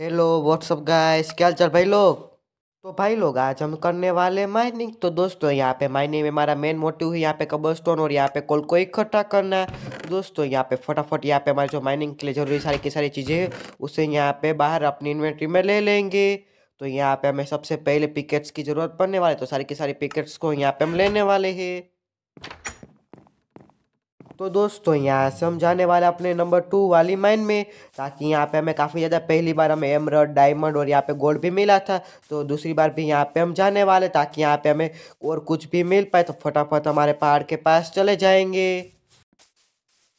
hello what's up guys क्या चल भाई लोग तो भाई लोग आज हम करने वाले माइनिंग तो दोस्तों यहाँ पे माइनिंग में हमारा मेन मोटिव है यहाँ पे स्टोन और यहाँ पे कोल को इकट्ठा करना है दोस्तों यहाँ पे फटाफट यहाँ पे हमारे जो माइनिंग के लिए जरूरी सारी की सारी चीज़ें उसे यहाँ पे बाहर अपनी इन्वेंट्री में ले लेंगे तो यहाँ पे हमें सबसे पहले पिकेट्स की ज़रूरत पड़ने वाले तो सारी की सारी पिकेट्स को यहाँ पे हम लेने वाले हैं तो दोस्तों यहाँ से हम जाने वाले अपने नंबर टू वाली माइन में ताकि यहाँ पे हमें काफ़ी ज़्यादा पहली बार हमें एमरड डायमंड और यहाँ पे गोल्ड भी मिला था तो दूसरी बार भी यहाँ पे हम जाने वाले ताकि यहाँ पे हमें और कुछ भी मिल पाए तो फटाफट हमारे पहाड़ के पास चले जाएंगे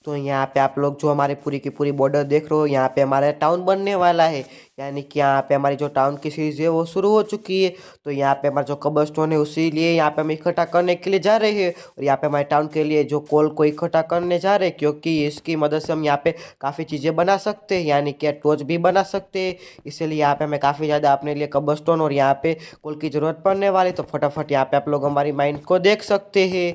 तो यहाँ पे आप लोग जो हमारे पूरी की पूरी बॉर्डर देख रहे हो यहाँ पे हमारा टाउन बनने वाला है यानी कि यहाँ पे हमारी जो टाउन की सीरीज है वो शुरू हो चुकी है तो यहाँ पे हमारा जो कबर स्टोन है उसी लिए यहाँ पे हम इकट्ठा करने के लिए जा रहे हैं और यहाँ पे हमारे टाउन के लिए जो कोल को इकट्ठा करने जा रहे हैं क्योंकि इसकी मदद से हम यहाँ पे काफ़ी चीज़ें बना सकते हैं यानी कि टोच भी बना सकते हैं इसीलिए यहाँ पे हमें काफ़ी ज़्यादा अपने लिए कबर और यहाँ पे कोल की ज़रूरत पड़ने वाली तो फटाफट यहाँ पे आप लोग हमारी माइंड को देख सकते हैं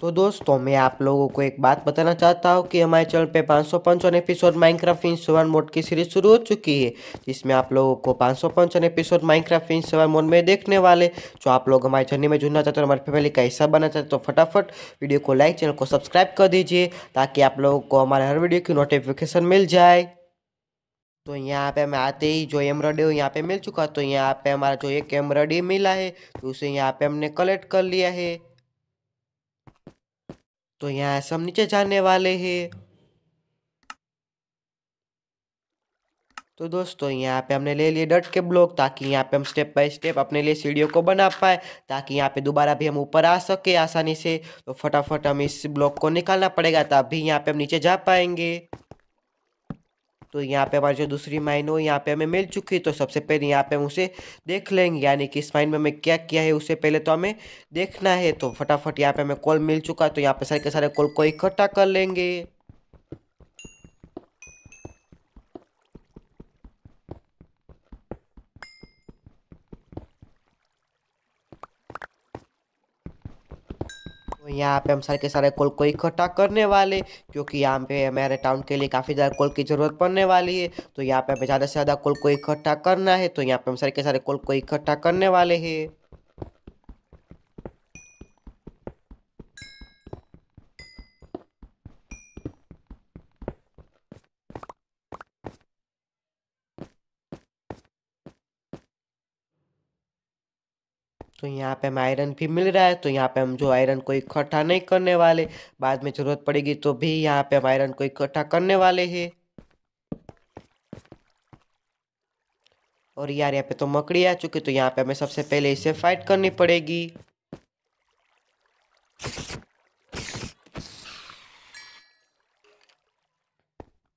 तो दोस्तों मैं आप लोगों को एक बात बताना चाहता हूँ कि हमारे चैनल पे पाँच सौ episode Minecraft in seven mode की सीरीज शुरू हो चुकी है जिसमें आप लोगों को पाँच सौ episode Minecraft in seven mode में देखने वाले जो आप लोग हमारे चैनल में जुड़ना चाहते हो हमारी फैमिली का हिस्सा बनना चाहते हो तो फटाफट वीडियो को लाइक चैनल को सब्सक्राइब कर दीजिए ताकि आप लोगों को हमारे हर वीडियो की नोटिफिकेशन मिल जाए तो यहाँ पे हमें आते ही जो एम्ब्रॉयडरी यहाँ पे मिल चुका तो यहाँ पे हमारा जो एक एम्ब्रॉयडरी मिला है तो उसे यहाँ पे हमने कलेक्ट कर लिया है तो यहाँ से हम नीचे जाने वाले हैं तो दोस्तों यहाँ पे हमने ले लिए डट के ब्लॉक ताकि यहाँ पे हम स्टेप बाय स्टेप अपने लिए सीढ़ियों को बना पाए ताकि यहाँ पे दोबारा भी हम ऊपर आ सके आसानी से तो फटाफट हम इस ब्लॉक को निकालना पड़ेगा तब भी यहाँ पे हम नीचे जा पाएंगे तो यहाँ पे हमारी जो दूसरी माइन हो यहाँ पे हमें मिल चुकी है तो सबसे पहले यहाँ पे हम उसे देख लेंगे यानी कि इस माइन में हमें क्या किया है उसे पहले तो हमें देखना है तो फटाफट यहाँ पे हमें कॉल मिल चुका है तो यहाँ पे सारे के सारे कॉल को इकट्ठा कर लेंगे यहाँ पे हम सारे के सारे कोल को इकट्ठा करने वाले क्योंकि यहाँ पे हमारे टाउन के लिए काफ़ी ज़्यादा कोल की ज़रूरत पड़ने वाली है तो यहाँ पे हमें ज़्यादा से ज़्यादा कोल को इकट्ठा करना है तो यहाँ पे हम सारे के सारे कोल को इकट्ठा करने वाले हैं तो यहाँ पे हमें आयरन भी मिल रहा है तो यहाँ पे हम जो आयरन को इकट्ठा नहीं करने वाले बाद में ज़रूरत पड़ेगी तो भी यहाँ पे हम आयरन को इकट्ठा करने वाले हैं और यार यहाँ पे तो मकड़ी आ चुकी तो यहाँ पे हमें सबसे पहले इसे फाइट करनी पड़ेगी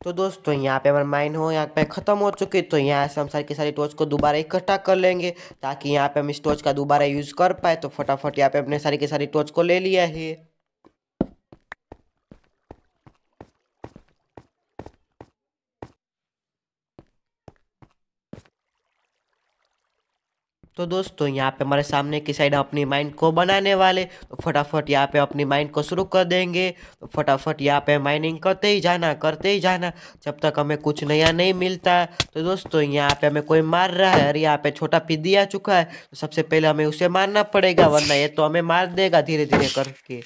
तो दोस्तों यहाँ पे हमारे माइन हो यहाँ पे ख़त्म हो चुके तो यहाँ से हम सारी की सारी टोच को दोबारा इकट्ठा कर लेंगे ताकि यहाँ पे हम इस टोच का दोबारा यूज़ कर पाए तो फटाफट यहाँ पे अपने सारी की सारी टोच को ले लिया है तो दोस्तों यहाँ पे हमारे सामने की साइड अपनी माइंड को बनाने वाले तो फटाफट यहाँ पे अपनी माइंड को शुरू कर देंगे तो फटाफट यहाँ पे माइनिंग करते ही जाना करते ही जाना जब तक हमें कुछ नया नहीं मिलता तो दोस्तों यहाँ पे हमें कोई मार रहा है अरे यहाँ पे छोटा पिद्दी आ चुका है तो सबसे पहले हमें उसे मारना पड़ेगा वरना ये तो हमें मार देगा धीरे धीरे करके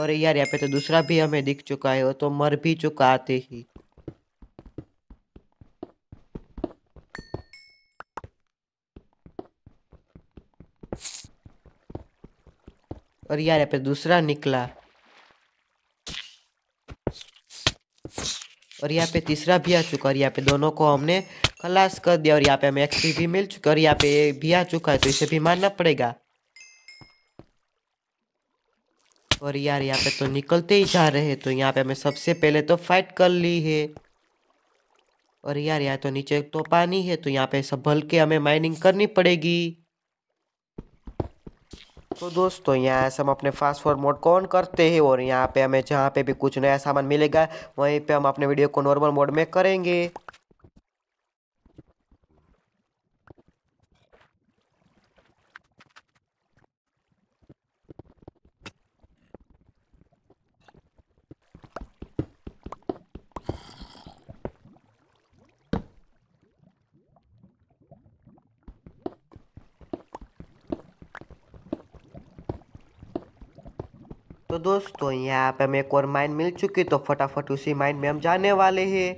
और यार यहाँ पे तो दूसरा भी हमें दिख चुका है वो तो मर भी चुका आते ही और यार यहाँ पे दूसरा निकला और यहाँ पे तीसरा भी आ चुका और यहाँ पे दोनों को हमने खलास कर दिया और यहाँ पे हमें एक्सपी भी मिल चुका और यहाँ पे भी आ चुका है तो इसे भी मारना पड़ेगा और यार यहाँ पे तो निकलते ही जा रहे हैं तो यहाँ पे हमें सबसे पहले तो फाइट कर ली है और यार यहाँ तो नीचे तो पानी है तो यहाँ पे भल के हमें माइनिंग करनी पड़ेगी तो दोस्तों यहाँ से हम अपने फास्ट फॉर मोड कौन करते हैं और यहाँ पे हमें जहाँ पे भी कुछ नया सामान मिलेगा वहीं पे हम अपने वीडियो को नॉर्मल मोड में करेंगे तो दोस्तों यहाँ पे हमें एक और माइन मिल चुकी तो फटाफट उसी माइन में हम जाने वाले हैं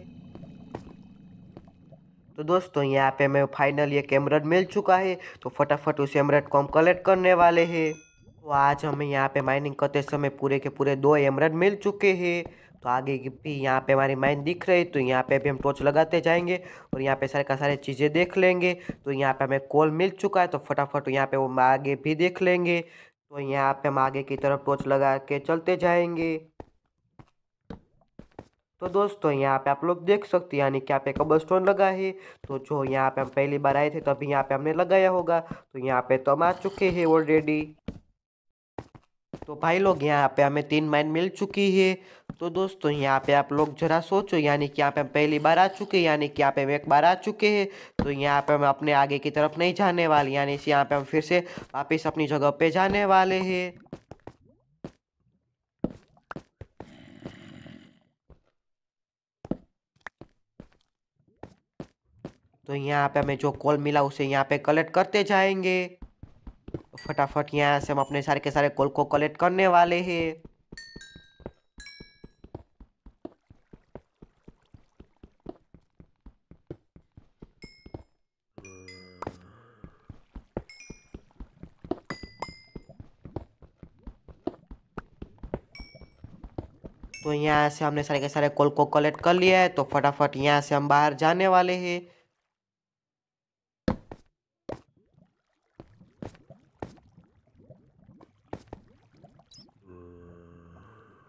तो दोस्तों यहाँ पे हमें फाइनल एक एमरड मिल चुका है तो फटाफट उस एमरड को हम कलेक्ट करने वाले हैं तो आज हमें यहाँ पे माइनिंग करते समय पूरे के पूरे दो एमरड मिल चुके हैं तो आगे भी यहाँ पे हमारी माइन दिख रही तो यहाँ पे भी हम टॉर्च लगाते जाएंगे और यहाँ पे सारे का सारे चीज़ें देख लेंगे तो यहाँ पे हमें कॉल मिल चुका है तो फटाफट यहाँ पे वो आगे भी देख लेंगे तो यहाँ पे हम आगे की तरफ टोच लगा के चलते जाएंगे तो दोस्तों यहाँ पे आप लोग देख सकते हैं यानी कि यहाँ पे कबर स्टोन लगा है तो जो यहाँ पे हम पहली बार आए थे तभी यहाँ पे हमने लगाया होगा तो यहाँ पे तो हम आ चुके हैं ऑलरेडी तो भाई लोग यहाँ पे हमें तीन माइन मिल चुकी है तो दोस्तों यहाँ पे आप लोग जरा सोचो यानी कि यहाँ पे हम पहली बार आ चुके हैं यानी कि यहाँ पे हम एक बार आ चुके हैं तो यहाँ पे हम अपने आगे की तरफ नहीं जाने वाले यानी कि यहाँ पे हम फिर से वापस अपनी जगह पे जाने वाले हैं तो यहाँ पे हमें जो कॉल मिला उसे यहाँ पे कलेक्ट करते जाएंगे फटाफट यहाँ से हम अपने सारे के सारे कॉल को कलेक्ट करने वाले हैं तो यहाँ से हमने सारे के सारे कॉल को कलेक्ट कर लिया है तो फटाफट यहाँ से हम बाहर जाने वाले हैं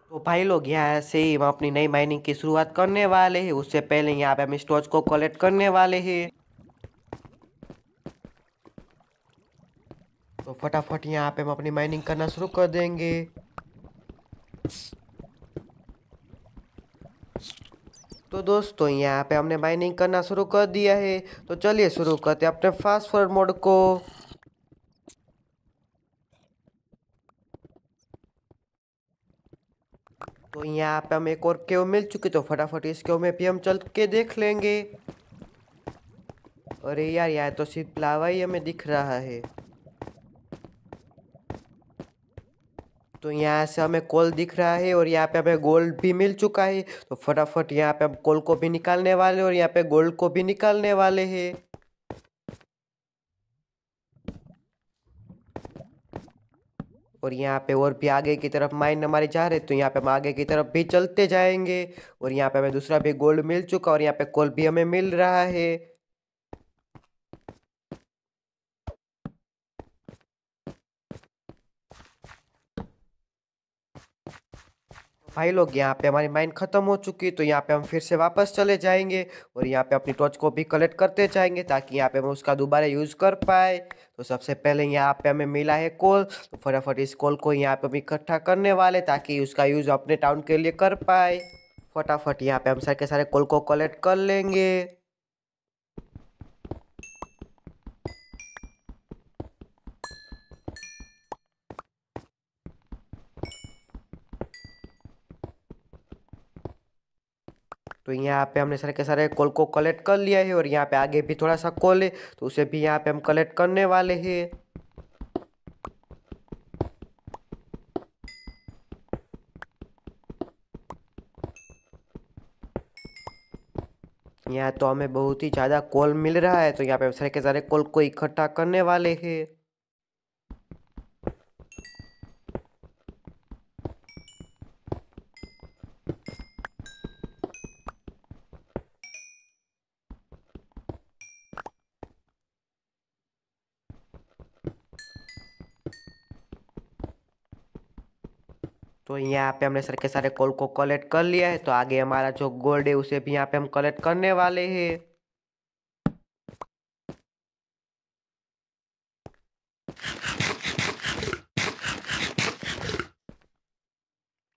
तो भाई लोग यहाँ से ही हम अपनी नई माइनिंग की शुरुआत करने वाले हैं उससे पहले यहाँ पे हम स्टोज को कलेक्ट करने वाले हैं तो फटाफट यहाँ पे हम अपनी माइनिंग करना शुरू कर देंगे तो दोस्तों यहाँ पे हमने माइनिंग करना शुरू कर दिया है तो चलिए शुरू करते हैं अपने फास्ट फॉरवर्ड मोड को तो यहाँ पे हम एक और केव मिल चुकी तो फटाफट इस केव में भी हम चल के देख लेंगे अरे यार यार तो सिर्फ लावा ही हमें दिख रहा है तो यहाँ से हमें कॉल दिख रहा है और यहाँ पे हमें गोल्ड भी मिल चुका है तो फटाफट यहाँ पे हम कोल को भी निकालने वाले और यहाँ पे गोल्ड को भी निकालने वाले है और यहाँ पे और भी आगे की तरफ माइन हमारे जा रहे तो यहाँ पे हम आगे की तरफ भी चलते जाएंगे और यहाँ पे हमें दूसरा भी गोल्ड मिल चुका और यहाँ पे कॉल भी हमें मिल रहा है भाई लोग यहाँ पे हमारी माइंड ख़त्म हो चुकी है तो यहाँ पे हम फिर से वापस चले जाएंगे और यहाँ पे अपनी टॉर्च को भी कलेक्ट करते जाएंगे ताकि यहाँ पे हम उसका दोबारा यूज़ कर पाए तो सबसे पहले यहाँ पे हमें मिला है कॉल तो फटाफट इस कॉल को यहाँ पे हम इकट्ठा करने वाले ताकि उसका यूज़ अपने टाउन के लिए कर पाए फटाफट यहाँ पे हम सारे के सारे कॉल को कलेक्ट कर लेंगे तो यहाँ पे हमने सारे के सारे कॉल को कलेक्ट कर लिया है और यहाँ पे आगे भी थोड़ा सा कॉल है तो उसे भी यहाँ पे हम कलेक्ट करने वाले हैं यहाँ तो हमें बहुत ही ज़्यादा कॉल मिल रहा है तो यहाँ पे सारे के सारे कॉल को इकट्ठा करने वाले हैं तो यहाँ पे हमने सर के सारे कॉल को कलेक्ट कर लिया है तो आगे हमारा जो गोल्ड है उसे भी यहाँ पे हम कलेक्ट करने वाले हैं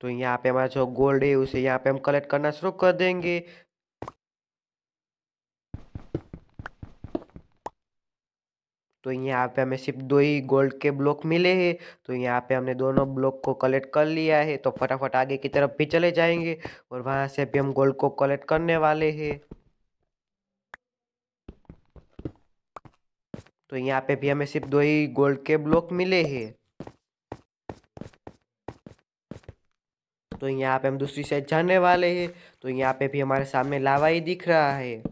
तो यहाँ पे हमारा जो गोल्ड है उसे यहाँ पे हम कलेक्ट करना शुरू कर देंगे तो यहाँ पे हमें सिर्फ दो ही गोल्ड के ब्लॉक मिले हैं तो यहाँ पे हमने दोनों ब्लॉक को कलेक्ट कर लिया है तो फटाफट आगे की तरफ भी चले जाएंगे और वहाँ से भी हम गोल्ड को कलेक्ट करने वाले हैं तो यहाँ पे भी हमें सिर्फ दो ही गोल्ड के ब्लॉक मिले हैं तो यहाँ पे हम दूसरी साइड जाने वाले हैं तो यहाँ पे भी हमारे सामने लावा ही दिख रहा है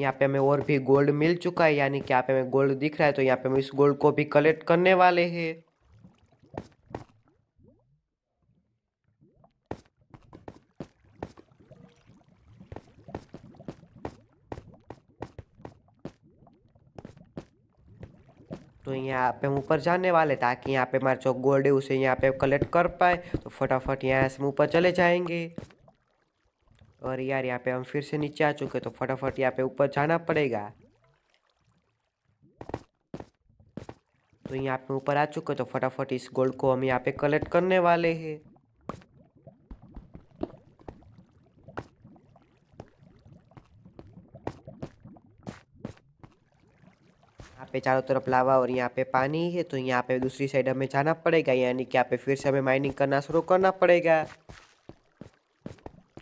यहाँ पे हमें और भी गोल्ड मिल चुका है यानी कि यहाँ पे हमें गोल्ड दिख रहा है तो यहाँ पे हम इस गोल्ड को भी कलेक्ट करने वाले हैं तो यहाँ पे हम ऊपर जाने वाले ताकि यहाँ पे हमारा जो गोल्ड है उसे यहाँ पे कलेक्ट कर पाए तो फटाफट यहाँ से हम ऊपर चले जाएंगे पर यार यहाँ पे हम फिर से नीचे आ चुके तो फटाफट यहाँ पे ऊपर जाना पड़ेगा तो यहाँ पे ऊपर आ चुके तो फटाफट इस गोल्ड को हम यहाँ पे कलेक्ट करने वाले हैं पे चारों तरफ लावा और यहाँ पे पानी है तो यहाँ पे दूसरी साइड हमें जाना पड़ेगा यानी कि यहाँ पे फिर से हमें माइनिंग करना शुरू करना पड़ेगा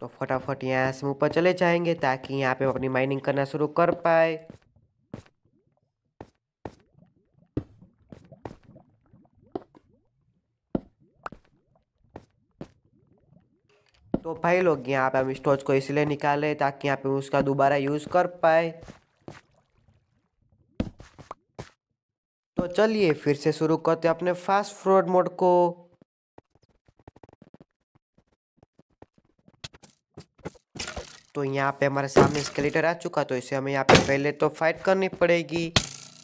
तो फटाफट यहाँ से ऊपर चले जाएंगे ताकि यहाँ पे अपनी माइनिंग करना शुरू कर पाए तो भाई लोग यहाँ पे हम स्टोज को इसलिए निकाले ताकि यहाँ पे उसका दोबारा यूज कर पाए तो चलिए फिर से शुरू करते अपने फास्ट फ्रॉड मोड को तो यहाँ पे हमारे सामने स्केलेटर आ चुका तो इसे हमें यहाँ पे पहले तो फाइट करनी पड़ेगी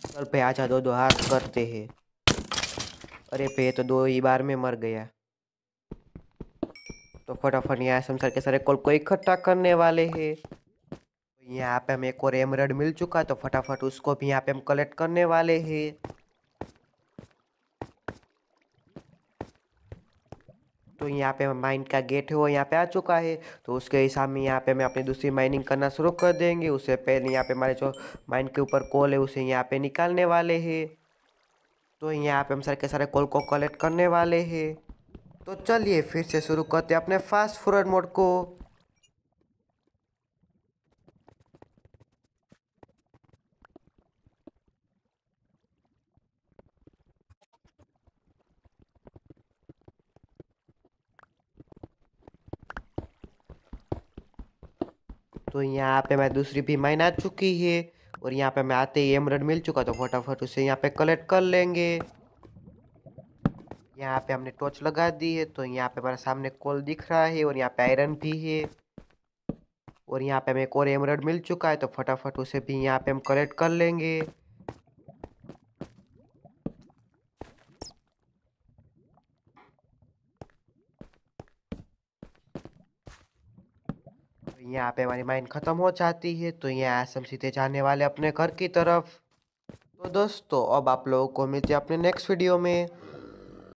चल पे आजा दो दो हाथ करते हैं अरे पे तो दो ही बार में मर गया तो फटाफट यहाँ संसार के सारे कोल को इकट्ठा करने वाले हैं तो यहाँ पे हमें एक और एमरड मिल चुका तो फटाफट उसको भी यहाँ पे हम कलेक्ट करने वाले हैं तो यहाँ पे माइंड का गेट है वो यहाँ पे आ चुका है तो उसके हिसाब में यहाँ पे मैं अपनी दूसरी माइनिंग करना शुरू कर देंगे उससे पहले यहाँ पे हमारे जो माइंड के ऊपर कॉल है उसे यहाँ पे निकालने वाले हैं तो यहाँ पे हम सारे के सारे कॉल को कलेक्ट करने वाले हैं तो चलिए फिर से शुरू करते अपने फास्ट फॉरवर्ड मोड को तो यहाँ पे मैं दूसरी भी माइन आ चुकी है और यहाँ पे मैं आते ही एमरड मिल चुका तो फटाफट उसे यहाँ पे कलेक्ट कर लेंगे यहाँ पे हमने टॉर्च लगा दी है तो यहाँ पे हमारे सामने कोल दिख रहा है और यहाँ पे आयरन भी है और यहाँ पे हमें एक और एमरड मिल चुका है तो फटाफट उसे भी यहाँ पे हम कलेक्ट कर लेंगे यहाँ पे हमारी माइंड ख़त्म हो जाती है तो यहाँ से हम सीधे जाने वाले अपने घर की तरफ तो दोस्तों अब आप लोगों को मिलते हैं अपने नेक्स्ट वीडियो में